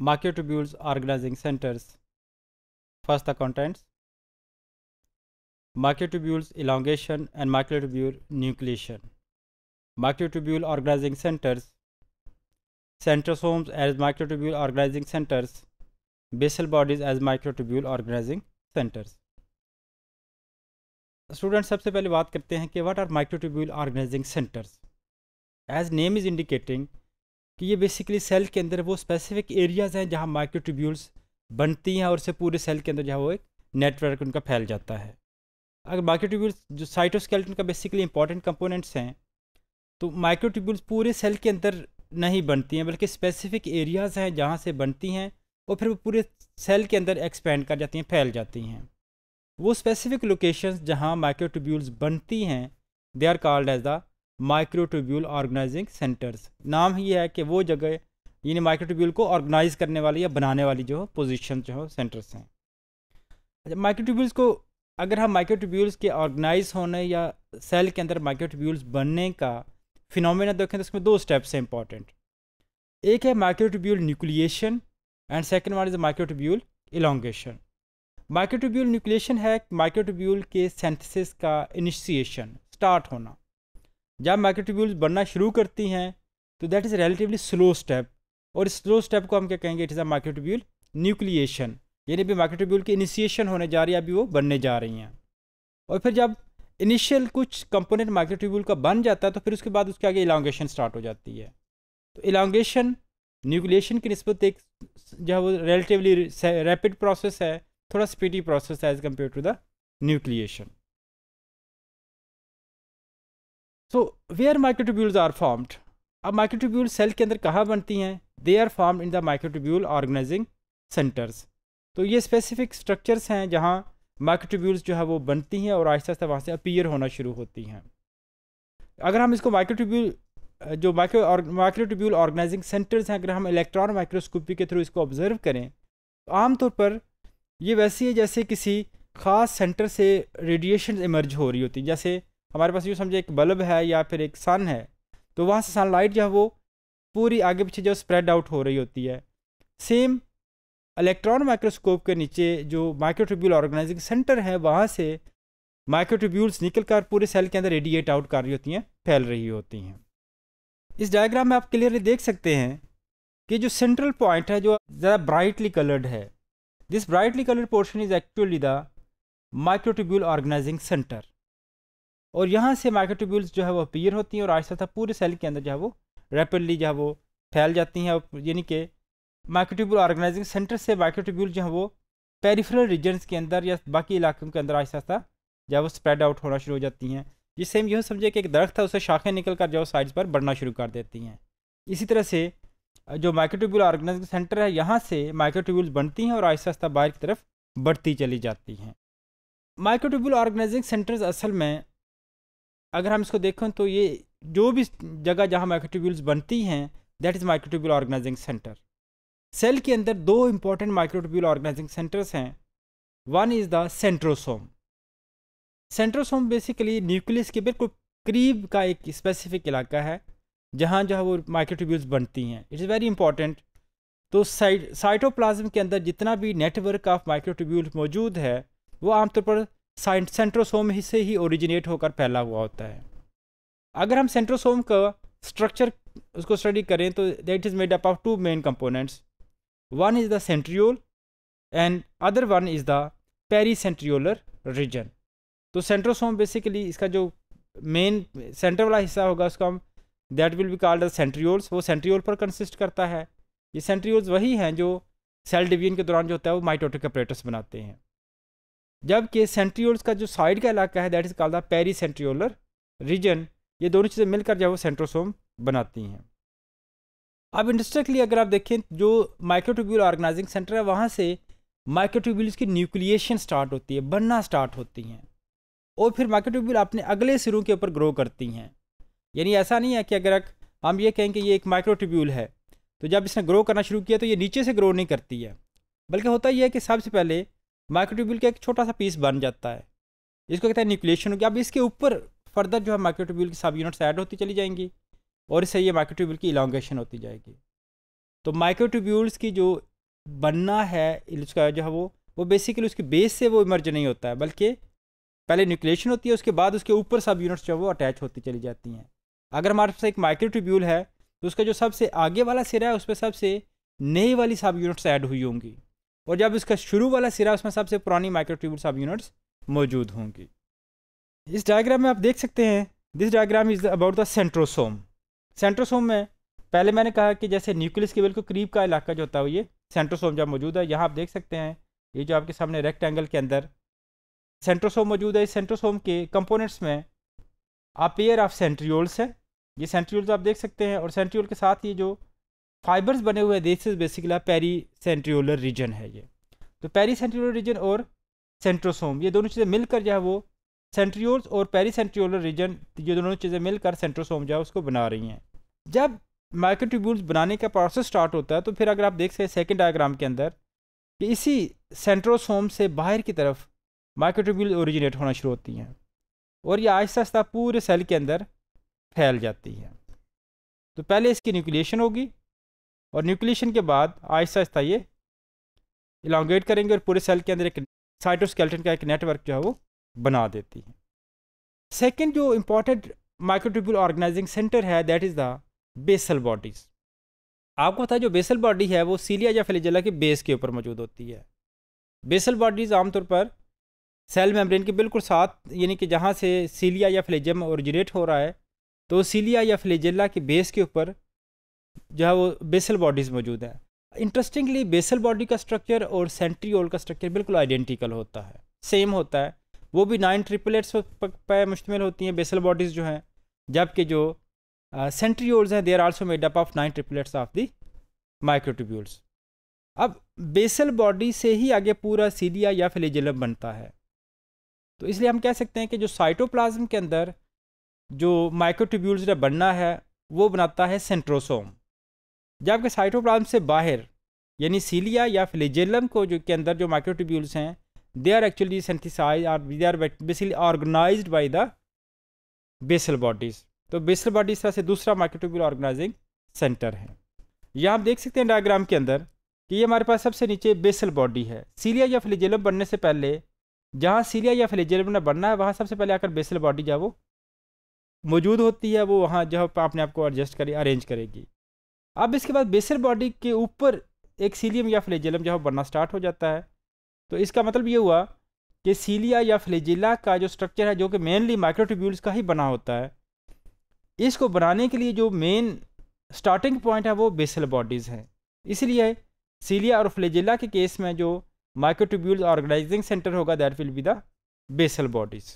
Macrotubules organizing centers. First the contents. microtubules elongation and microtubule nucleation. Microtubule organizing centers. Centrosomes as microtubule organizing centers. Basal bodies as microtubule organizing centers. Students, सबसे पहले बात करते हैं कि what are microtubule organising centres as name is कि ये basically cell के अंदर वो स्पेसिफिक एरियाज़ हैं जहाँ माइक्रो ट्यूब्यूल्स बनती हैं और उससे पूरे सेल के अंदर जो है वो एक नेटवर्क उनका फैल जाता है अगर माइक्रो ट्यूब्यूल्स जो साइटोस्केल्टन का बेसिकली इंपॉर्टेंट कंपोनेंट्स हैं तो माइक्रो पूरे सेल के अंदर नहीं बनती हैं बल्कि स्पेसिफिक एरियाज़ हैं जहाँ से बनती हैं और फिर वो पूरे सेल के अंदर एक्सपेंड कर जाती हैं फैल जाती हैं वो स्पेसिफिक लोकेशंस जहाँ माइक्रो ट्यूब्यूल्स बनती हैं they are called as the microtubule organising centres नाम ये है कि वो जगह यानी माइक्रोट्यूब्यूल को ऑर्गेनाइज करने वाली या बनाने वाली जो हो पोजिशन जो हो सेंटर्स हैं अच्छा माइक्रोट्यूब्यूल्स को अगर हम माइक्रोट्यूब्यूल्स के ऑर्गेनाइज होने या सेल के अंदर माइक्रोट्यूब्यूल्स बनने का फिनोमेना देखें तो इसमें दो स्टेप्स हैं इंपॉर्टेंट एक है microtubule nucleation and second one is microtubule elongation microtubule nucleation है माइक्रोट्यूब्यूल के सेंथिस का इनिशिएशन स्टार्ट होना जब माइक्रोट्यूब्यूल्स बनना शुरू करती हैं तो that is relatively slow step और स्लो स्टेप को हम क्या कहेंगे it is a microtubule nucleation यानी अभी माइक्रोट्यूब्यूल की इनिशिएशन होने जा रही है अभी वो बनने जा रही हैं और फिर जब इनिशियल कुछ कंपोनेंट माइक्रोट्यूब्यूल का बन जाता है तो फिर उसके बाद उसके आगे इलांगेशन स्टार्ट हो जाती है तो इलांगेशन न्यूक्लिएशन की नस्बत एक जो है वो रिलेटिवली रैपिड प्रोसेस है थोड़ा स्पीडी प्रोसेस है as compare to the nucleation तो वेयर माइक्रोट्यूब्यूल्स आर फॉर्म्ड अब माइक्रोट्यूब्यूल सेल के अंदर कहाँ बनती हैं they are formed in the microtubule organising centres तो ये स्पेसिफिक स्ट्रक्चर्स हैं जहाँ माइक्रोट्यूब्यूल्स जो है वो बनती हैं और आहिस्ता आहिस्ता वहाँ से अपीयर होना शुरू होती हैं अगर हम इसको माइक्रोट्यूब्यूल जो माइक्रो माइक्रोट्यूब्यूल ऑर्गेनाइजिंग सेंटर्स हैं अगर हम इलेक्ट्रॉन माइक्रोस्कोपी के थ्रू इसको ऑब्जर्व करें तो आमतौर पर ये वैसी है जैसे किसी ख़ास सेंटर से रेडिएशन इमर्ज हो रही होती जैसे हमारे पास यूँ समझे एक बल्ब है या फिर एक सन है तो वहाँ से सनलाइट जो है वो पूरी आगे पीछे जो स्प्रेड आउट हो रही होती है सेम इलेक्ट्रॉन माइक्रोस्कोप के नीचे जो माइक्रोट्यूब्यूल ऑर्गेनाइजिंग सेंटर है वहाँ से माइक्रोट्यूब्यूल्स निकल कर पूरे सेल के अंदर रेडिएट आउट कर रही होती हैं फैल रही होती हैं इस डायग्राम में आप क्लियरली देख सकते हैं कि जो सेंट्रल पॉइंट है जो ज़्यादा ब्राइटली कलर्ड है this brightly coloured portion is actually the microtubule organising centre और यहाँ से माइक्रोट्यूब्यूल्स जो है वो अपीयर होती हैं और आहिस्ता आहिस्ता पूरे सेल के अंदर जो है वो रैपिडली जो है वो फैल जाती हैं यानी कि माइक्रोट्यूब्यूल ऑर्गेनाइजिंग सेंटर से माइक्रोट्यूब्यूल जो है वो पेरिफेरल रीजन्स के अंदर या बाकी इलाकों के अंदर आहिस्ता आहिस्ता जो है वो स्प्रेड आउट होना शुरू हो जाती हैं जिससे हम यह समझे कि एक दरख्त है उसे शाखें निकल कर जो साइड्स पर बढ़ना शुरू कर देती हैं इसी तरह से जो माइक्रोट्यूबुल ऑर्गेनाइजिंग सेंटर है यहाँ से माइक्रोट्यूबुल्स बनती हैं और आहिस्ता आहिस्ता बाहर की तरफ बढ़ती चली जाती हैं माइक्रोट्यूबुल ऑर्गेनाइजिंग सेंटर्स असल में अगर हम इसको देखें तो ये जो भी जगह जहाँ माइक्रोट्यूब्यूल्स बनती हैं that is microtubule organising centre cell के अंदर दो इंपॉर्टेंट माइक्रोट्यूब्यूल ऑर्गेनाइजिंग सेंटर्स हैं one is the centrosome centrosome basically nucleus के बिल्कुल करीब का एक स्पेसिफिक इलाका है जहाँ जो है वो माइक्रोट्यूब्यूल्स बनती हैं इट्स वेरी इंपॉर्टेंट तो साइटोप्लाज्म के अंदर जितना भी नेटवर्क ऑफ माइक्रोट्यूब्यूल मौजूद है वो आमतौर पर सेंट्रोसोम ही से ही ओरिजिनेट होकर फैला हुआ होता है अगर हम सेंट्रोसोम का स्ट्रक्चर उसको स्टडी करें तो that is made up of two main components one is the centriole and other one is the pericentriolar region तो सेंट्रोसोम बेसिकली इसका जो मेन सेंटर वाला हिस्सा होगा उसका हम that will be called the centrioles वो सेंट्रियोल पर कंसिस्ट करता है ये सेंट्रियोल्स वही हैं जो सेल डिवीजन के दौरान जो होता है वो माइटोटिक अपरेटर्स बनाते हैं जबकि सेंट्रियोल्स का जो साइड का इलाका है that is called the pericentriolar region ये दोनों चीज़ें मिलकर जो है वो सेंट्रोसोम बनाती हैं अब इंडस्ट्रिकली अगर आप देखें जो माइक्रोट्यूब्यूल ऑर्गेनाइजिंग सेंटर है वहाँ से माइक्रोट्यूब्यूल्स की न्यूक्लिएशन स्टार्ट होती है बनना स्टार्ट होती हैं और फिर माइक्रोट्यूब्यूल अपने अगले सिरों के ऊपर ग्रो करती हैं यानी ऐसा नहीं है कि अगर हम ये कहें कि ये एक माइक्रोट्यूब्यूल है तो जब इसने ग्रो करना शुरू किया तो ये नीचे से ग्रो नहीं करती है बल्कि होता यह है कि सबसे पहले माइक्रोट्यूबुल का एक छोटा सा पीस बन जाता है इसको कहते हैं न्यूक्लिएशन हो गया अब इसके ऊपर फर्दर जो है माइक्रोट्यूबुल की सब यूनिट्स ऐड होती चली जाएंगी और इससे ये माइक्रोट्यूबुल की इलांगेशन होती जाएगी तो माइक्रोट्यूब्यूल्स की जो बनना है उसका जो है वो वो बेसिकली उसकी बेस से वो इमर्ज नहीं होता है बल्कि पहले न्यूक्लिएशन होती है उसके बाद उसके ऊपर सब यूनिट्स जो है वो अटैच होती चली जाती हैं अगर हमारे पास एक माइक्रोट्यूब्यूल है तो उसका जो सबसे आगे वाला सिरा है उस पर सबसे नई वाली सब यूनिट्स ऐड हुई होंगी और जब इसका शुरू वाला सिरा उसमें सबसे पुरानी माइक्रोट्यूबल सब यूनिट्स मौजूद होंगी इस डायग्राम में आप देख सकते हैं this diagram is about the centrosome centrosome में पहले मैंने कहा कि जैसे न्यूक्लियस के बिल्कुल करीब का इलाका जो होता है ये सेंट्रोसोम जब मौजूद है यहाँ आप देख सकते हैं ये जो आपके सामने रेक्टेंगल के अंदर सेंट्रोसोम मौजूद है इस सेंट्रोसोम के कंपोनेंट्स में आप पेयर ऑफ सेंट्रियोल्स है ये सेंट्रियोल्स आप देख सकते हैं और सेंट्रियोल के साथ ये जो फाइबर्स बने हुए this is basically pericentriolar region है ये तो पेरी सेंट्रियोलर रीजन और सेंट्रोसोम ये दोनों चीज़ें मिलकर जो है वो सेंट्रियोल्स और पेरी सेंट्रियोलर रीजन ये दोनों चीज़ें मिलकर सेंट्रोसोम जो है उसको बना रही हैं जब माइक्रोट्यूब्यूल्स बनाने का प्रोसेस स्टार्ट होता है तो फिर अगर आप देख सकते सेकेंड डायग्राम के अंदर कि इसी सेंट्रोसोम से बाहर की तरफ माइक्रोट्यूब्यूल ओरिजिनेट होना शुरू होती हैं और ये आहिस्ता आहिस्ता पूरे सेल के अंदर फैल जाती है तो पहले इसकी न्यूक्लिएशन होगी और न्यूक्लिएशन के बाद आहिस्ता आहिस्ता ये इलांगेट करेंगे और पूरे सेल के अंदर एक साइटोस्केल्टन का एक नेटवर्क जो है वो बना देती है सेकेंड जो इंपॉर्टेंट माइक्रोट्यूबुल ऑर्गेनाइजिंग सेंटर है that is the basal bodies आपको पता है जो बेसल बॉडी है वो सीलिया या फ्लेजेला के बेस के ऊपर मौजूद होती है बेसल बॉडीज़ आमतौर पर सेल मेम्ब्रेन के बिल्कुल साथ यानी कि जहाँ से सीलिया या फ्लेजम ओरिजिनेट हो रहा है तो सीलिया या फ्लेजेला के बेस के ऊपर जो है वो बेसल बॉडीज़ मौजूद हैं इंटरेस्टिंगली बेसल बॉडी का स्ट्रक्चर और सेंट्रियोल का स्ट्रक्चर बिल्कुल आइडेंटिकल होता है सेम होता है वो भी नाइन ट्रिपलेट्स पर मुश्तमिल होती हैं बेसल बॉडीज़ जो हैं जबकि जो सेंट्रियोल्स हैं they are also made up of nine triplets of the microtubules अब बेसल बॉडी से ही आगे पूरा सीलिया या फिलेजलम बनता है तो इसलिए हम कह सकते हैं कि जो साइटोप्लाज्म के अंदर जो माइक्रोट्यूब्यूल्स बनना है वो बनाता है सेंट्रोसोम जबकि साइटोप्लाज्म से बाहर यानी सीलिया या फ्लेजेलम को जो के अंदर जो माइक्रोट्यूब्यूल्स हैं दे आर एक्चुअली सेंथिसाइज और they are basically organise by the basal bodies तो बेसल बॉडी तरह से दूसरा माइक्रोट्यूब्यूल ऑर्गेनाइजिंग सेंटर है यह आप देख सकते हैं डायग्राम के अंदर कि ये हमारे पास सबसे नीचे बेसल बॉडी है सीलिया या फ्लेजेलम बनने से पहले जहाँ सीलिया या फ्लेजेलम ने बनना है वहाँ सबसे पहले आकर बेसल बॉडी जो वो मौजूद होती है वो वहाँ जो अपने आप को एडजस्ट करे अरेंज करेगी अब इसके बाद बेसर बॉडी के ऊपर एक सीलियम या फ्लेजिलम जो है बनना स्टार्ट हो जाता है तो इसका मतलब ये हुआ कि सीलिया या फ्लेजिला का जो स्ट्रक्चर है जो कि मेनली माइक्रोट्यूब्यूल्स का ही बना होता है इसको बनाने के लिए जो मेन स्टार्टिंग पॉइंट है वो बेसल बॉडीज़ हैं इसलिए सीलिया और फ्लेजिला के केस में जो माइक्रोट्यूब्यूल ऑर्गेनाइजिंग सेंटर होगा that will be the basal bodies